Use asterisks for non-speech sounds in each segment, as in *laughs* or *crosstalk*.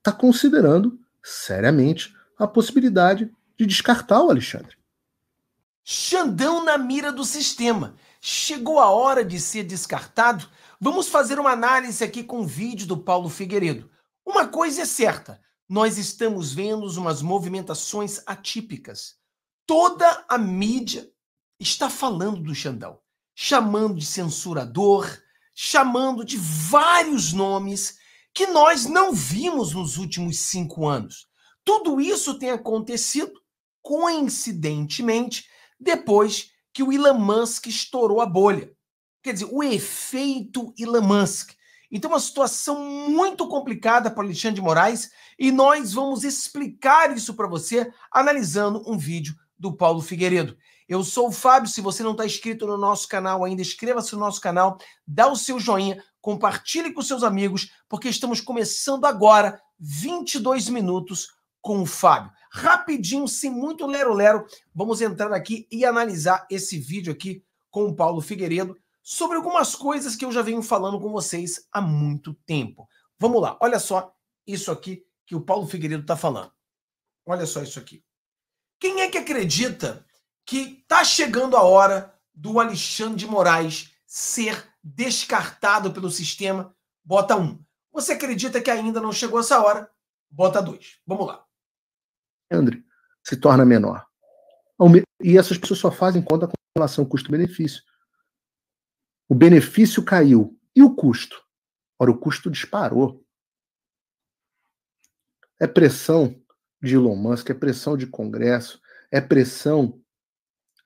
está considerando seriamente a possibilidade de descartar o Alexandre. Xandão na mira do sistema. Chegou a hora de ser descartado? Vamos fazer uma análise aqui com o vídeo do Paulo Figueiredo. Uma coisa é certa: nós estamos vendo umas movimentações atípicas. Toda a mídia está falando do Xandão, chamando de censurador, chamando de vários nomes que nós não vimos nos últimos cinco anos. Tudo isso tem acontecido, coincidentemente, depois que o Elon Musk estourou a bolha. Quer dizer, o efeito Elon Musk. Então, é uma situação muito complicada para Alexandre de Moraes e nós vamos explicar isso para você analisando um vídeo do Paulo Figueiredo. Eu sou o Fábio. Se você não está inscrito no nosso canal ainda, inscreva-se no nosso canal, dá o seu joinha, compartilhe com seus amigos, porque estamos começando agora 22 minutos com o Fábio. Rapidinho, sem muito lero-lero, vamos entrar aqui e analisar esse vídeo aqui com o Paulo Figueiredo sobre algumas coisas que eu já venho falando com vocês há muito tempo. Vamos lá, olha só isso aqui que o Paulo Figueiredo está falando. Olha só isso aqui. Quem é que acredita que está chegando a hora do Alexandre de Moraes ser descartado pelo sistema, bota Um. Você acredita que ainda não chegou essa hora, bota dois. Vamos lá. André, se torna menor. E essas pessoas só fazem conta com relação custo-benefício. O benefício caiu. E o custo? Ora, o custo disparou. É pressão de Elon Musk, é pressão de Congresso, é pressão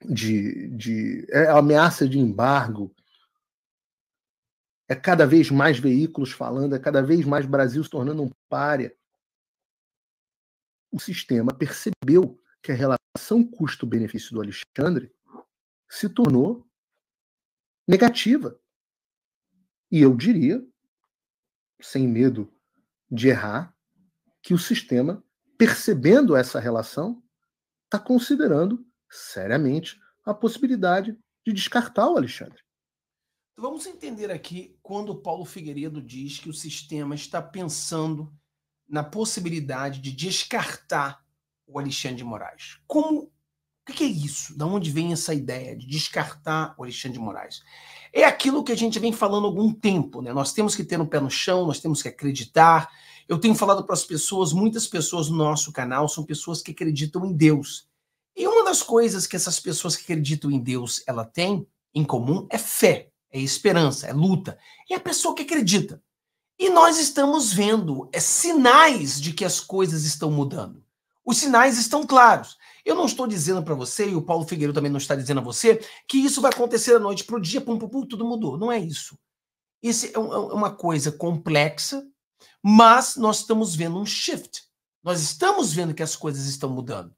de, de é ameaça de embargo, é cada vez mais veículos falando, é cada vez mais Brasil se tornando um párea. O sistema percebeu que a relação custo-benefício do Alexandre se tornou negativa. E eu diria, sem medo de errar, que o sistema, percebendo essa relação, está considerando seriamente a possibilidade de descartar o Alexandre. Então, vamos entender aqui quando Paulo Figueiredo diz que o sistema está pensando na possibilidade de descartar o Alexandre de Moraes. Como o que é isso? Da onde vem essa ideia de descartar o Alexandre de Moraes? É aquilo que a gente vem falando há algum tempo, né? Nós temos que ter um pé no chão, nós temos que acreditar. Eu tenho falado para as pessoas, muitas pessoas no nosso canal são pessoas que acreditam em Deus. E uma das coisas que essas pessoas que acreditam em Deus ela tem em comum é fé é esperança, é luta, é a pessoa que acredita. E nós estamos vendo é, sinais de que as coisas estão mudando. Os sinais estão claros. Eu não estou dizendo para você, e o Paulo Figueiredo também não está dizendo a você, que isso vai acontecer da noite para o dia, pum, pum, pum, tudo mudou. Não é isso. Isso é, é, é uma coisa complexa, mas nós estamos vendo um shift. Nós estamos vendo que as coisas estão mudando.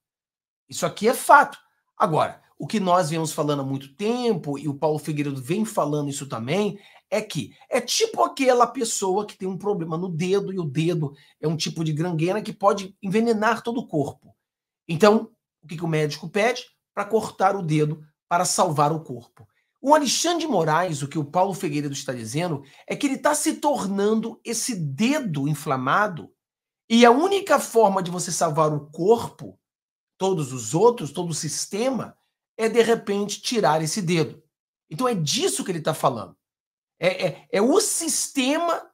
Isso aqui é fato. Agora, o que nós viemos falando há muito tempo, e o Paulo Figueiredo vem falando isso também, é que é tipo aquela pessoa que tem um problema no dedo, e o dedo é um tipo de granguena que pode envenenar todo o corpo. Então, o que, que o médico pede? Para cortar o dedo, para salvar o corpo. O Alexandre de Moraes, o que o Paulo Figueiredo está dizendo, é que ele está se tornando esse dedo inflamado, e a única forma de você salvar o corpo, todos os outros, todo o sistema, é de repente tirar esse dedo. Então é disso que ele está falando. É, é, é, o sistema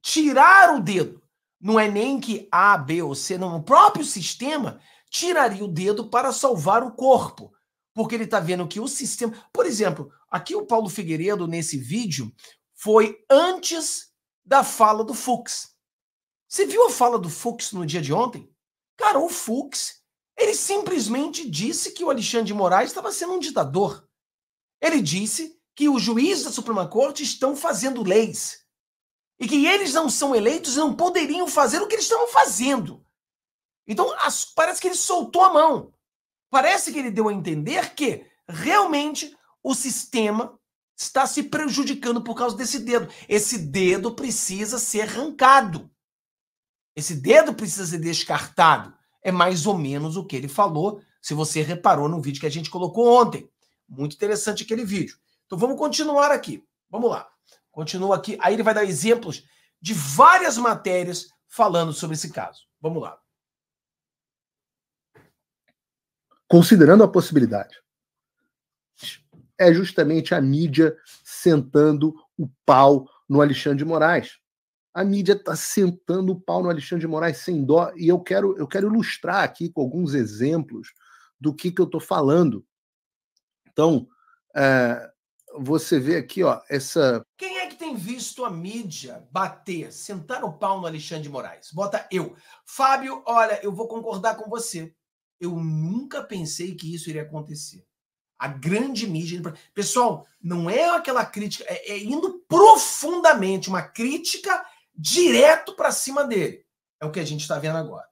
tirar o dedo. Não é nem que A, B ou C, não. O próprio sistema tiraria o dedo para salvar o corpo. Porque ele está vendo que o sistema. Por exemplo, aqui o Paulo Figueiredo, nesse vídeo, foi antes da fala do Fux. Você viu a fala do Fux no dia de ontem? Cara, o Fux ele simplesmente disse que o Alexandre de Moraes estava sendo um ditador. Ele disse que os juízes da Suprema Corte estão fazendo leis e que eles não são eleitos e não poderiam fazer o que eles estavam fazendo. Então, as, parece que ele soltou a mão. Parece que ele deu a entender que realmente o sistema está se prejudicando por causa desse dedo. Esse dedo precisa ser arrancado. Esse dedo precisa ser descartado é mais ou menos o que ele falou, se você reparou no vídeo que a gente colocou ontem. Muito interessante aquele vídeo. Então vamos continuar aqui. Vamos lá. Continua aqui. Aí ele vai dar exemplos de várias matérias falando sobre esse caso. Vamos lá. Considerando a possibilidade, é justamente a mídia sentando o pau no Alexandre de Moraes. A mídia está sentando o pau no Alexandre de Moraes sem dó, e eu quero, eu quero ilustrar aqui com alguns exemplos do que, que eu estou falando. Então, é, você vê aqui, ó, essa. Quem é que tem visto a mídia bater, sentar o pau no Alexandre de Moraes? Bota eu. Fábio, olha, eu vou concordar com você. Eu nunca pensei que isso iria acontecer. A grande mídia. Pessoal, não é aquela crítica, é, é indo profundamente uma crítica direto para cima dele. É o que a gente está vendo agora.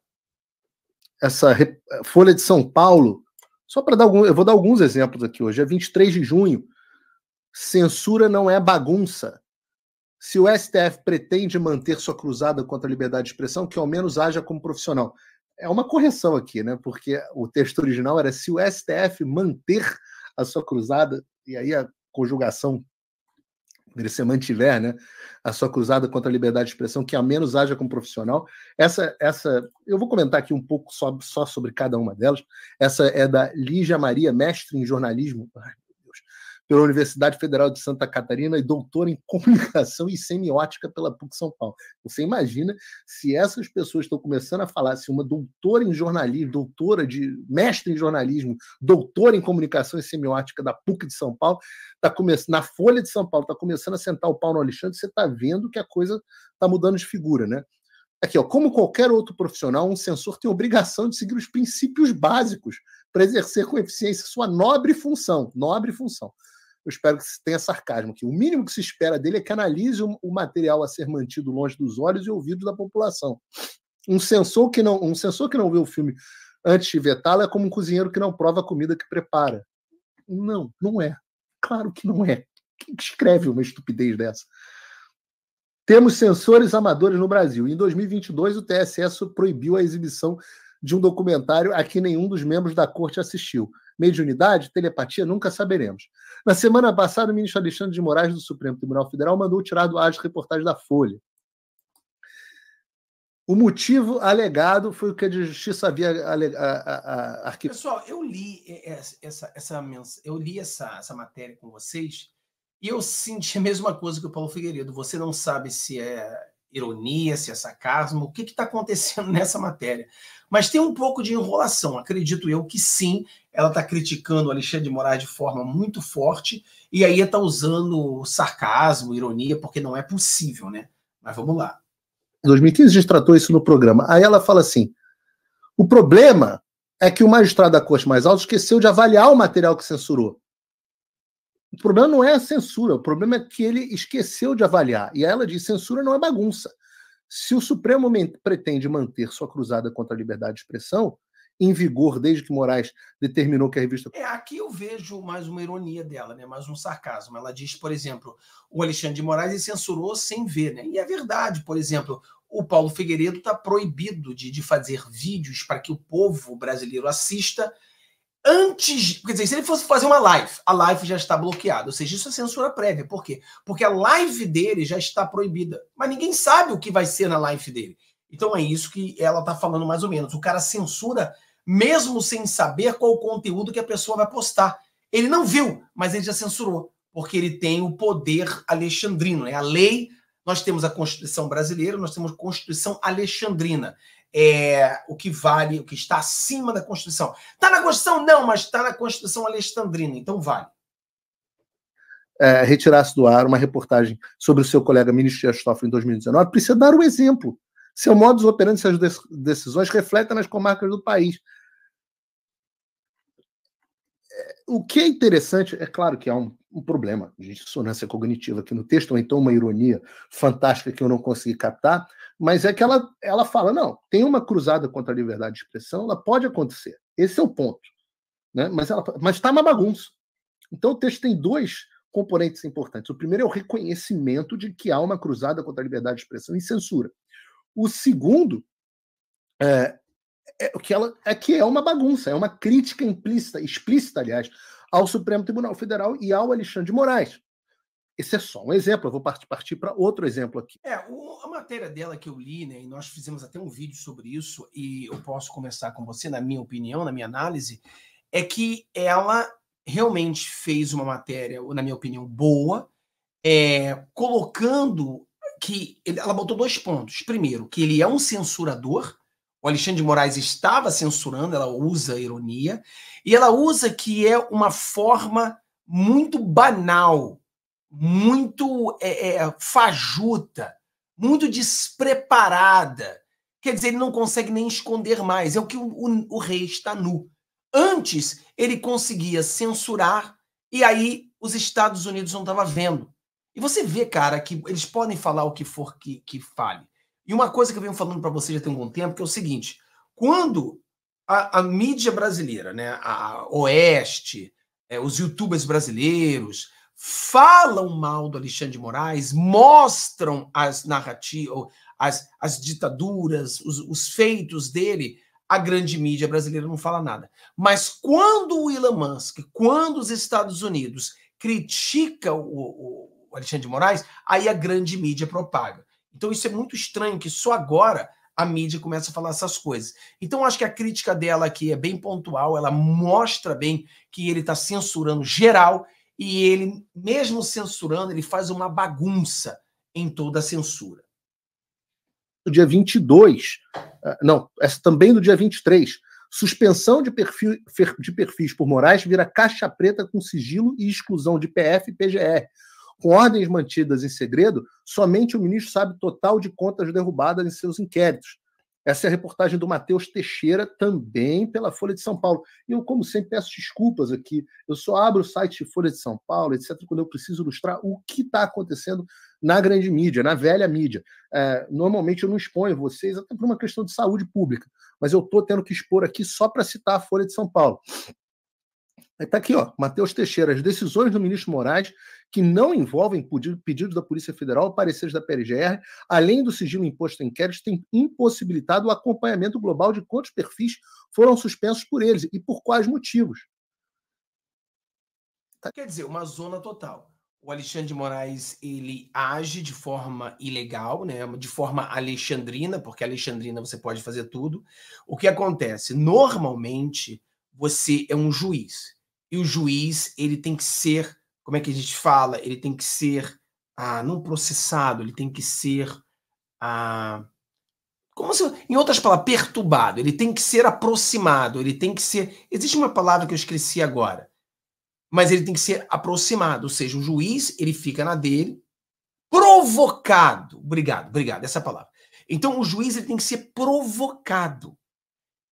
Essa Folha de São Paulo, só para dar algum, eu vou dar alguns exemplos aqui hoje. É 23 de junho. Censura não é bagunça. Se o STF pretende manter sua cruzada contra a liberdade de expressão, que ao menos haja como profissional. É uma correção aqui, né? Porque o texto original era se o STF manter a sua cruzada, e aí a conjugação ele se mantiver né, a sua cruzada contra a liberdade de expressão, que a menos haja como profissional. Essa, essa, eu vou comentar aqui um pouco só, só sobre cada uma delas. Essa é da Lígia Maria, mestre em jornalismo pela Universidade Federal de Santa Catarina e doutor em comunicação e semiótica pela PUC São Paulo. Você imagina se essas pessoas estão começando a falar, se uma doutora em jornalismo, doutora de mestre em jornalismo, doutora em comunicação e semiótica da PUC de São Paulo, tá começando na Folha de São Paulo, está começando a sentar o pau no Alexandre, você está vendo que a coisa está mudando de figura, né? Aqui, ó, como qualquer outro profissional, um censor tem obrigação de seguir os princípios básicos para exercer com eficiência sua nobre função, nobre função eu espero que tenha sarcasmo, aqui. o mínimo que se espera dele é que analise o material a ser mantido longe dos olhos e ouvidos da população. Um censor que não, um censor que não vê o filme antes de vetá-lo é como um cozinheiro que não prova a comida que prepara. Não, não é. Claro que não é. Quem escreve uma estupidez dessa? Temos censores amadores no Brasil. Em 2022, o TSE proibiu a exibição de um documentário a que nenhum dos membros da corte assistiu. Mediunidade, telepatia, nunca saberemos. Na semana passada, o ministro Alexandre de Moraes do Supremo Tribunal Federal mandou tirar do ar as reportagens da Folha. O motivo alegado foi o que a justiça havia arquivado. Pessoal, eu li essa, essa, eu li essa, essa matéria com vocês e eu senti a mesma coisa que o Paulo Figueiredo. Você não sabe se é ironia, se é sarcasmo, o que está acontecendo *laughs* nessa matéria. Mas tem um pouco de enrolação, acredito eu que sim, ela está criticando o Alexandre de Moraes de forma muito forte, e aí está usando sarcasmo, ironia, porque não é possível, né? Mas vamos lá. Em 2015 a gente tratou isso no programa. Aí ela fala assim: o problema é que o magistrado da Corte mais alta esqueceu de avaliar o material que censurou. O problema não é a censura, o problema é que ele esqueceu de avaliar. E ela diz: censura não é bagunça. Se o Supremo pretende manter sua cruzada contra a liberdade de expressão, em vigor desde que Moraes determinou que a revista. É, aqui eu vejo mais uma ironia dela, né? mais um sarcasmo. Ela diz, por exemplo, o Alexandre de Moraes censurou sem ver, né? E é verdade, por exemplo, o Paulo Figueiredo está proibido de, de fazer vídeos para que o povo brasileiro assista antes. Quer dizer, se ele fosse fazer uma live, a live já está bloqueada. Ou seja, isso é censura prévia. Por quê? Porque a live dele já está proibida. Mas ninguém sabe o que vai ser na live dele. Então é isso que ela está falando mais ou menos. O cara censura mesmo sem saber qual o conteúdo que a pessoa vai postar. Ele não viu, mas ele já censurou, porque ele tem o poder alexandrino, é né? a lei. Nós temos a Constituição brasileira, nós temos a Constituição alexandrina é, o que vale, o que está acima da Constituição. Está na Constituição? Não, mas está na Constituição Alexandrina, então vale. É, retirasse do ar uma reportagem sobre o seu colega ministro Dias Toffoli em 2019, precisa dar um exemplo. Seu modus operandi, suas decisões refletem nas comarcas do país. É, o que é interessante, é claro que há um, um problema de dissonância cognitiva aqui no texto, ou então uma ironia fantástica que eu não consegui captar, mas é que ela, ela fala: não, tem uma cruzada contra a liberdade de expressão, ela pode acontecer. Esse é o ponto. Né? Mas está mas tá uma bagunça. Então o texto tem dois componentes importantes. O primeiro é o reconhecimento de que há uma cruzada contra a liberdade de expressão e censura. O segundo é, é, que ela, é que é uma bagunça, é uma crítica implícita, explícita, aliás, ao Supremo Tribunal Federal e ao Alexandre de Moraes. Esse é só um exemplo, eu vou partir para outro exemplo aqui. É, o, a matéria dela que eu li, né, e nós fizemos até um vídeo sobre isso, e eu posso começar com você, na minha opinião, na minha análise, é que ela realmente fez uma matéria, na minha opinião, boa, é, colocando que. Ela botou dois pontos. Primeiro, que ele é um censurador, o Alexandre de Moraes estava censurando, ela usa a ironia, e ela usa que é uma forma muito banal muito é, é, fajuta, muito despreparada. Quer dizer, ele não consegue nem esconder mais. É o que o, o, o rei está nu. Antes, ele conseguia censurar e aí os Estados Unidos não estavam vendo. E você vê, cara, que eles podem falar o que for que, que fale. E uma coisa que eu venho falando para você já tem algum tempo, que é o seguinte: quando a, a mídia brasileira, né, a Oeste, é, os youtubers brasileiros, falam mal do Alexandre de Moraes, mostram as narrativas, as, as ditaduras, os, os feitos dele, a grande mídia brasileira não fala nada. Mas quando o Elon Musk, quando os Estados Unidos critica o, o Alexandre de Moraes, aí a grande mídia propaga. Então isso é muito estranho que só agora a mídia começa a falar essas coisas. Então, acho que a crítica dela aqui é bem pontual, ela mostra bem que ele está censurando geral e ele, mesmo censurando, ele faz uma bagunça em toda a censura. No dia 22, eh, não, essa também no dia 23, suspensão de, perfil, de perfis por Moraes vira caixa preta com sigilo e exclusão de PF e PGR. Com ordens mantidas em segredo, somente o ministro sabe total de contas derrubadas em seus inquéritos. Essa é a reportagem do Matheus Teixeira, também pela Folha de São Paulo. E eu, como sempre, peço desculpas aqui. Eu só abro o site Folha de São Paulo, etc., quando eu preciso ilustrar o que está acontecendo na grande mídia, na velha mídia. É, normalmente eu não exponho vocês, até por uma questão de saúde pública, mas eu estou tendo que expor aqui só para citar a Folha de São Paulo. Está aqui, ó, Matheus Teixeira. As decisões do ministro Moraes que não envolvem pedidos da Polícia Federal, pareceres da PLGR, além do sigilo imposto em inquéritos, tem impossibilitado o acompanhamento global de quantos perfis foram suspensos por eles e por quais motivos. Tá. Quer dizer, uma zona total. O Alexandre de Moraes ele age de forma ilegal, né? de forma alexandrina, porque alexandrina você pode fazer tudo. O que acontece? Normalmente você é um juiz e o juiz ele tem que ser como é que a gente fala? Ele tem que ser ah, não processado, ele tem que ser. Ah, como se, em outras palavras, perturbado, ele tem que ser aproximado, ele tem que ser. Existe uma palavra que eu esqueci agora, mas ele tem que ser aproximado, ou seja, o juiz ele fica na dele, provocado. Obrigado, obrigado, essa é palavra. Então o juiz ele tem que ser provocado.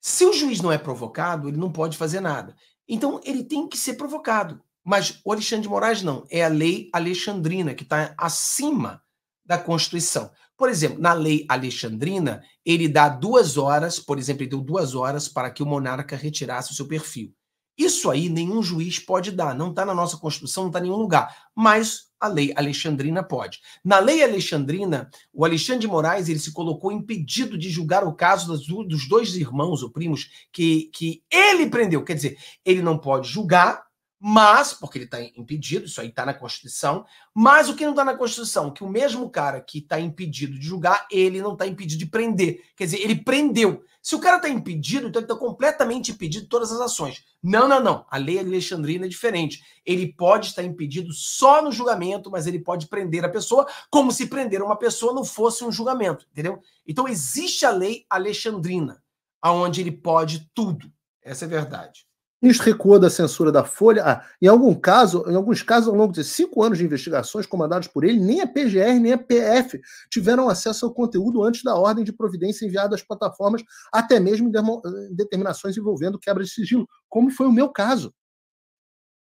Se o juiz não é provocado, ele não pode fazer nada. Então ele tem que ser provocado. Mas o Alexandre de Moraes não, é a lei alexandrina, que está acima da Constituição. Por exemplo, na lei alexandrina, ele dá duas horas, por exemplo, ele deu duas horas para que o monarca retirasse o seu perfil. Isso aí nenhum juiz pode dar, não está na nossa Constituição, não está em nenhum lugar. Mas a lei alexandrina pode. Na lei alexandrina, o Alexandre de Moraes ele se colocou impedido de julgar o caso dos dois irmãos ou primos que, que ele prendeu. Quer dizer, ele não pode julgar mas, porque ele está impedido, isso aí está na Constituição, mas o que não está na Constituição? Que o mesmo cara que está impedido de julgar, ele não está impedido de prender. Quer dizer, ele prendeu. Se o cara está impedido, então ele está completamente impedido de todas as ações. Não, não, não. A lei alexandrina é diferente. Ele pode estar impedido só no julgamento, mas ele pode prender a pessoa como se prender uma pessoa não fosse um julgamento, entendeu? Então existe a lei alexandrina, aonde ele pode tudo. Essa é a verdade. Isto recuou da censura da Folha. Ah, em algum caso, em alguns casos, ao longo de cinco anos de investigações comandadas por ele, nem a PGR nem a PF tiveram acesso ao conteúdo antes da ordem de providência enviada às plataformas, até mesmo em determinações envolvendo quebra de sigilo, como foi o meu caso.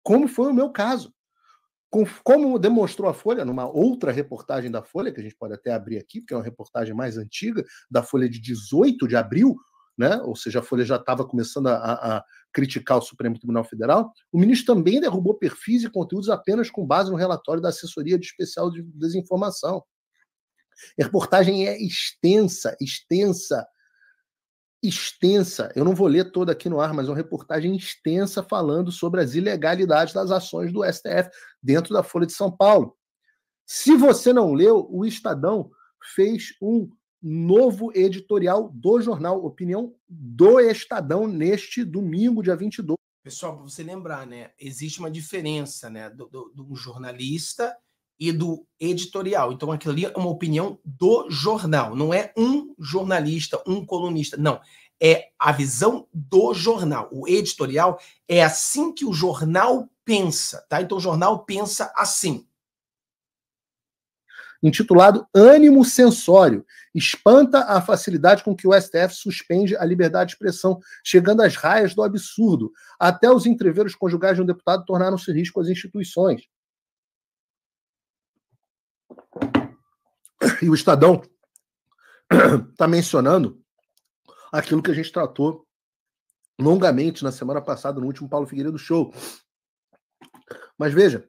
Como foi o meu caso. Como demonstrou a Folha, numa outra reportagem da Folha, que a gente pode até abrir aqui, porque é uma reportagem mais antiga, da Folha de 18 de abril, né? ou seja, a Folha já estava começando a, a, criticar o Supremo Tribunal Federal, o ministro também derrubou perfis e conteúdos apenas com base no relatório da Assessoria de Especial de Desinformação. A reportagem é extensa, extensa, extensa. Eu não vou ler toda aqui no ar, mas é uma reportagem extensa falando sobre as ilegalidades das ações do STF dentro da Folha de São Paulo. Se você não leu, o Estadão fez um novo editorial do jornal Opinião do Estadão neste domingo, dia 22. Pessoal, para você lembrar, né? Existe uma diferença, né, do, do, do, jornalista e do editorial. Então, aquilo ali é uma opinião do jornal. Não é um jornalista, um colunista. Não. É a visão do jornal. O editorial é assim que o jornal pensa, tá? Então, o jornal pensa assim intitulado Ânimo Sensório. Espanta a facilidade com que o STF suspende a liberdade de expressão, chegando às raias do absurdo. Até os entreveros conjugais de um deputado tornaram-se risco às instituições. E o Estadão está *coughs* mencionando aquilo que a gente tratou longamente na semana passada, no último Paulo Figueiredo Show. Mas veja,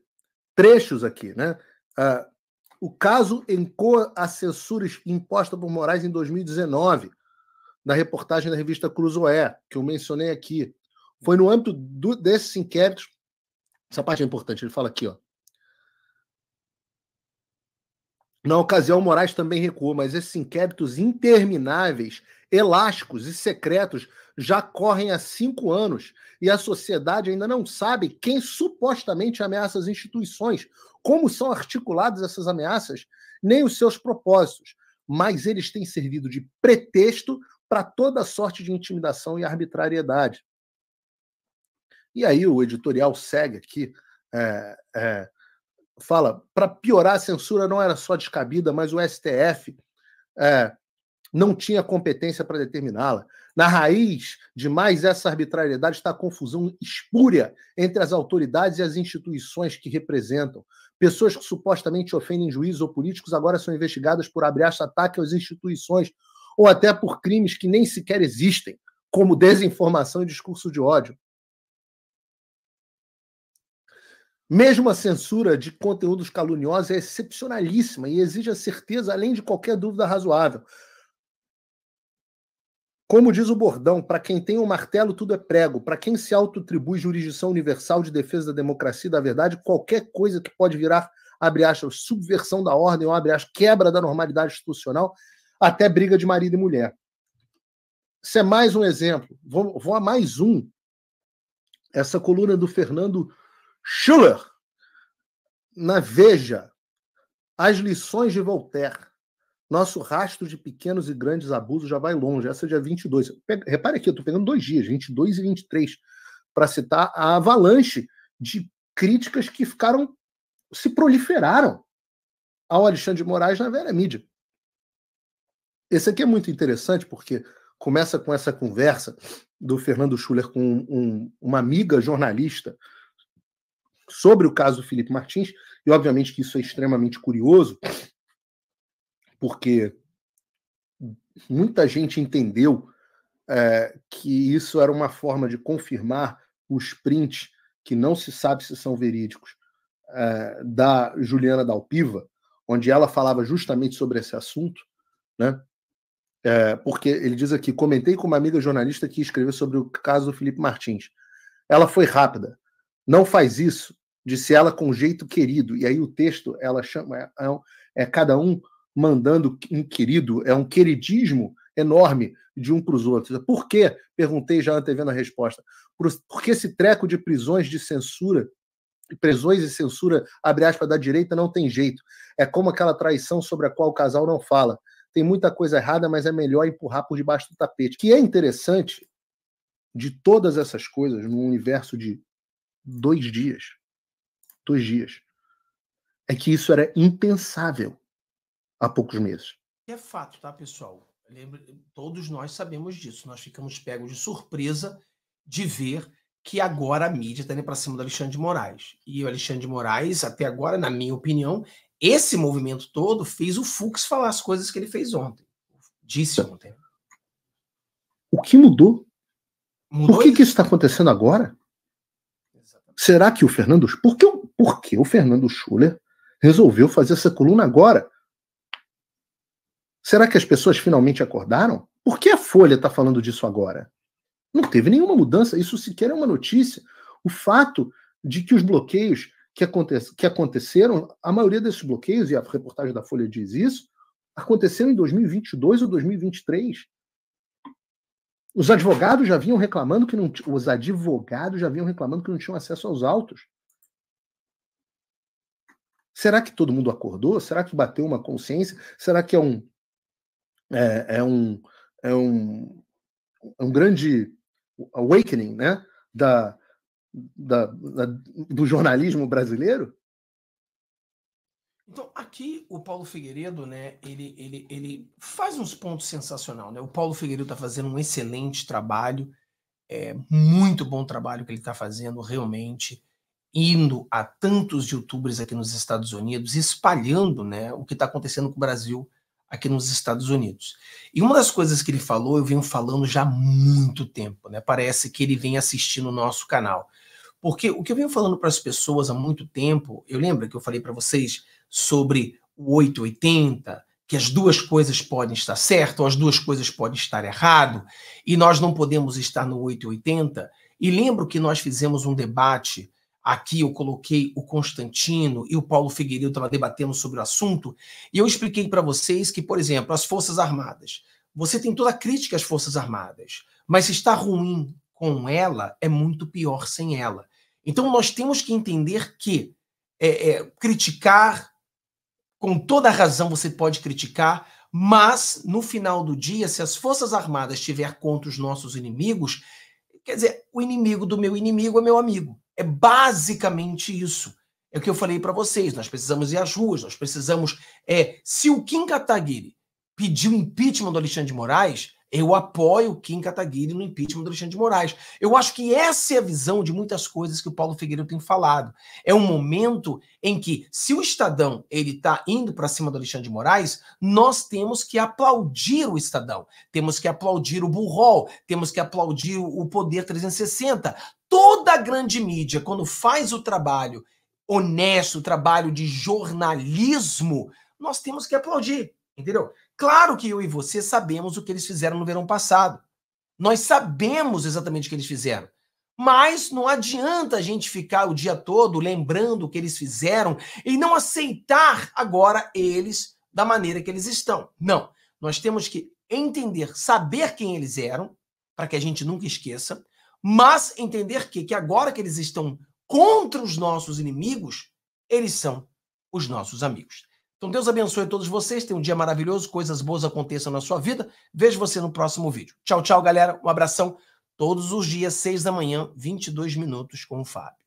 trechos aqui, né? Uh, o caso encoa a censuras imposta por Moraes em 2019, na reportagem da revista Cruzoé, que eu mencionei aqui. Foi no âmbito do, desses inquéritos. Essa parte é importante, ele fala aqui, ó. Na ocasião, Moraes também recuou, mas esses inquéritos intermináveis, elásticos e secretos já correm há cinco anos e a sociedade ainda não sabe quem supostamente ameaça as instituições, como são articuladas essas ameaças, nem os seus propósitos, mas eles têm servido de pretexto para toda sorte de intimidação e arbitrariedade. E aí o editorial segue aqui, é, é, fala, para piorar a censura não era só descabida, mas o STF é, não tinha competência para determiná-la. Na raiz de mais essa arbitrariedade está a confusão espúria entre as autoridades e as instituições que representam, Pessoas que supostamente ofendem juízes ou políticos agora são investigadas por abraço ataque às instituições ou até por crimes que nem sequer existem, como desinformação e discurso de ódio. Mesmo a censura de conteúdos caluniosos é excepcionalíssima e exige a certeza além de qualquer dúvida razoável. Como diz o bordão, para quem tem um martelo, tudo é prego. Para quem se autotribui jurisdição universal de defesa da democracia e da verdade, qualquer coisa que pode virar, abre aspas, subversão da ordem, ou abre aspas, quebra da normalidade institucional, até briga de marido e mulher. Isso é mais um exemplo. Vou, vou a mais um. Essa coluna do Fernando Schuller, na Veja, As Lições de Voltaire. Nosso rastro de pequenos e grandes abusos já vai longe. Essa é dia 22. Pega, repare aqui, eu estou pegando dois dias, 22 e 23, para citar a avalanche de críticas que ficaram, se proliferaram ao Alexandre de Moraes na velha mídia. Esse aqui é muito interessante porque começa com essa conversa do Fernando Schuller com um, uma amiga jornalista sobre o caso Felipe Martins, e obviamente que isso é extremamente curioso, porque muita gente entendeu é, que isso era uma forma de confirmar os prints que não se sabe se são verídicos é, da Juliana Dalpiva, onde ela falava justamente sobre esse assunto, né? É, porque ele diz aqui: comentei com uma amiga jornalista que escreveu sobre o caso do Felipe Martins. Ela foi rápida. Não faz isso, disse ela com jeito querido. E aí o texto, ela chama, é, é, é cada um mandando um querido, é um queridismo enorme de um para os outros. Por quê? Perguntei já antevendo a resposta. Por, porque esse treco de prisões de censura, prisões e censura, abre aspas, da direita não tem jeito. É como aquela traição sobre a qual o casal não fala. Tem muita coisa errada, mas é melhor empurrar por debaixo do tapete. O que é interessante de todas essas coisas num universo de dois dias, dois dias, é que isso era impensável há poucos meses. É fato, tá, pessoal? todos nós sabemos disso. Nós ficamos pegos de surpresa de ver que agora a mídia está indo para cima do Alexandre de Moraes. E o Alexandre de Moraes, até agora, na minha opinião, esse movimento todo fez o Fux falar as coisas que ele fez ontem. Disse tá. ontem. O que mudou? mudou? Por que, que isso está acontecendo agora? Exatamente. Será que o Fernando. Por que, por que o Fernando Schuller resolveu fazer essa coluna agora? Será que as pessoas finalmente acordaram? Por que a Folha está falando disso agora? Não teve nenhuma mudança, isso sequer é uma notícia. O fato de que os bloqueios que, aconte que aconteceram, a maioria desses bloqueios, e a reportagem da Folha diz isso, aconteceram em 2022 ou 2023. Os advogados já vinham reclamando que não os advogados já vinham reclamando que não tinham acesso aos autos. Será que todo mundo acordou? Será que bateu uma consciência? Será que é um é, é, um, é, um, é um grande awakening né, da, da, da, do jornalismo brasileiro? Então, aqui o Paulo Figueiredo, né, ele, ele, ele faz uns pontos sensacional, né? O Paulo Figueiredo está fazendo um excelente trabalho, é muito bom trabalho que ele está fazendo, realmente, indo a tantos youtubers aqui nos Estados Unidos, espalhando, né, o que está acontecendo com o Brasil aqui nos Estados Unidos. E uma das coisas que ele falou, eu venho falando já há muito tempo, né? Parece que ele vem assistindo o nosso canal. Porque o que eu venho falando para as pessoas há muito tempo, eu lembro que eu falei para vocês sobre o 880, que as duas coisas podem estar certas ou as duas coisas podem estar errado, e nós não podemos estar no 880. E lembro que nós fizemos um debate Aqui eu coloquei o Constantino e o Paulo Figueiredo estava debatendo sobre o assunto, e eu expliquei para vocês que, por exemplo, as Forças Armadas. Você tem toda a crítica às Forças Armadas, mas se está ruim com ela, é muito pior sem ela. Então nós temos que entender que é, é, criticar, com toda a razão você pode criticar, mas no final do dia, se as Forças Armadas estiver contra os nossos inimigos, quer dizer, o inimigo do meu inimigo é meu amigo. É basicamente isso. É o que eu falei para vocês. Nós precisamos ir às ruas, nós precisamos. É, se o Kim Kataguiri pediu impeachment do Alexandre de Moraes, eu apoio Kim Kataguiri no impeachment do Alexandre de Moraes. Eu acho que essa é a visão de muitas coisas que o Paulo Figueiredo tem falado. É um momento em que, se o Estadão ele está indo para cima do Alexandre de Moraes, nós temos que aplaudir o Estadão, temos que aplaudir o Burrol, temos que aplaudir o Poder 360. Toda a grande mídia, quando faz o trabalho honesto, o trabalho de jornalismo, nós temos que aplaudir. Entendeu? Claro que eu e você sabemos o que eles fizeram no verão passado. Nós sabemos exatamente o que eles fizeram. Mas não adianta a gente ficar o dia todo lembrando o que eles fizeram e não aceitar agora eles da maneira que eles estão. Não. Nós temos que entender, saber quem eles eram, para que a gente nunca esqueça, mas entender que, que agora que eles estão contra os nossos inimigos, eles são os nossos amigos. Então Deus abençoe todos vocês, tenham um dia maravilhoso, coisas boas aconteçam na sua vida. Vejo você no próximo vídeo. Tchau, tchau, galera. Um abração. Todos os dias, seis da manhã, 22 minutos com o Fábio.